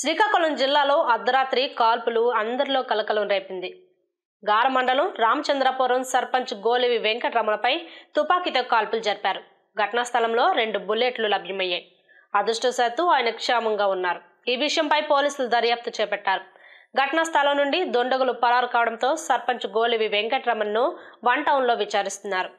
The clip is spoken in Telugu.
శ్రీకాకుళం జిల్లాలో అర్ధరాత్రి కాల్పులు అందరిలో కలకలం రేపింది గార మండలం రామచంద్రపురం సర్పంచ్ గోలివి వెంకటరమణపై తుపాకీతో కాల్పులు జరిపారు ఘటనా స్థలంలో రెండు బుల్లెట్లు లభ్యమయ్యాయి అదృష్టశాత్తు ఆయన క్షేమంగా ఉన్నారు ఈ విషయంపై పోలీసులు దర్యాప్తు చేపట్టారు ఘటనా స్థలం నుండి దొండగులు పరారు కావడంతో సర్పంచ్ గోలివి వెంకటరమణ్ను వన్ టౌన్లో విచారిస్తున్నారు